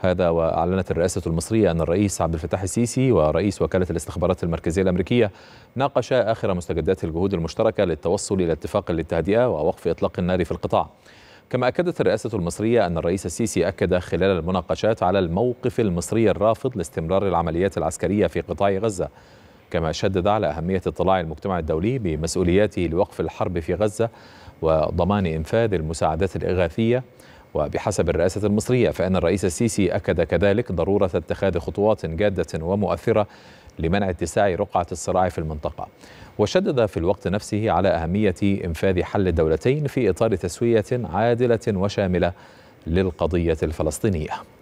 هذا وأعلنت الرئاسة المصرية أن الرئيس عبد الفتاح السيسي ورئيس وكالة الاستخبارات المركزية الأمريكية ناقشا آخر مستجدات الجهود المشتركة للتوصل إلى اتفاق للتهدئة ووقف إطلاق النار في القطاع كما أكدت الرئاسة المصرية أن الرئيس السيسي أكد خلال المناقشات على الموقف المصري الرافض لاستمرار العمليات العسكرية في قطاع غزة كما شدد على أهمية اطلاع المجتمع الدولي بمسؤولياته لوقف الحرب في غزة وضمان إنفاذ المساعدات الإغاثية وبحسب الرئاسة المصرية فإن الرئيس السيسي أكد كذلك ضرورة اتخاذ خطوات جادة ومؤثرة لمنع اتساع رقعة الصراع في المنطقة وشدد في الوقت نفسه على أهمية إنفاذ حل الدولتين في إطار تسوية عادلة وشاملة للقضية الفلسطينية